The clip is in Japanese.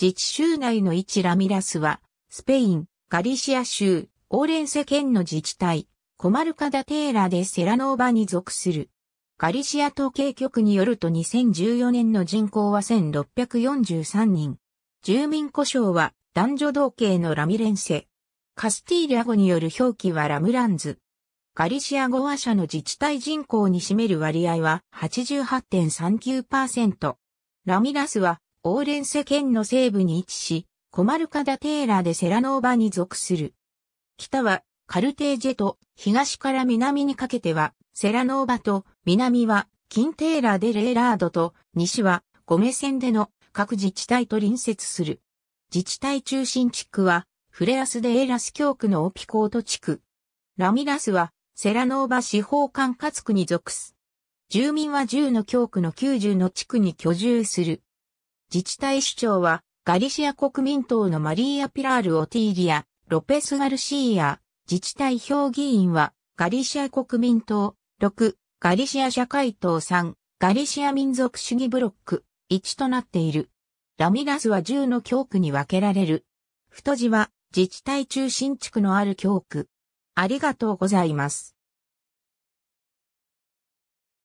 自治州内の一ラミラスは、スペイン、ガリシア州、オーレンセ県の自治体、コマルカダテーラでセラノーバに属する。ガリシア統計局によると2014年の人口は1643人。住民故障は男女同系のラミレンセ。カスティーリャ語による表記はラムランズ。ガリシア語話者の自治体人口に占める割合は88.39%。ラミラスはオーレンセ県の西部に位置し、コマルカダテーラでセラノーバに属する。北はカルテージェと東から南にかけてはセラノーバと南はキンテーラでレーラードと西はゴメ線での各自治体と隣接する。自治体中心地区はフレアスでエラス教区のオピコート地区。ラミラスはセラノーバ司法管轄区に属す。住民は10の教区の90の地区に居住する。自治体首長は、ガリシア国民党のマリーア・ピラール・オティーリア、ロペス・ガルシーア、自治体評議員は、ガリシア国民党、6、ガリシア社会党3、ガリシア民族主義ブロック、1となっている。ラミラスは10の教区に分けられる。太字は自治体中心地区のある教区。ありがとうございます。